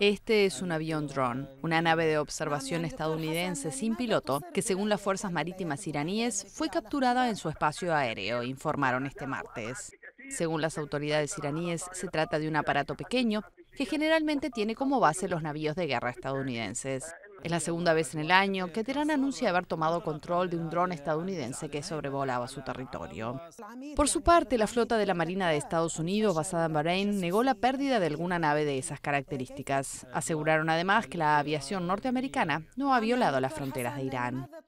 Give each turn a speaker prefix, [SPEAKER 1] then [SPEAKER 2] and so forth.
[SPEAKER 1] Este es un avión drone, una nave de observación estadounidense sin piloto que según las fuerzas marítimas iraníes fue capturada en su espacio aéreo, informaron este martes. Según las autoridades iraníes, se trata de un aparato pequeño que generalmente tiene como base los navíos de guerra estadounidenses. Es la segunda vez en el año que Teherán anuncia haber tomado control de un dron estadounidense que sobrevolaba su territorio. Por su parte, la flota de la Marina de Estados Unidos, basada en Bahrein, negó la pérdida de alguna nave de esas características. Aseguraron además que la aviación norteamericana no ha violado las fronteras de Irán.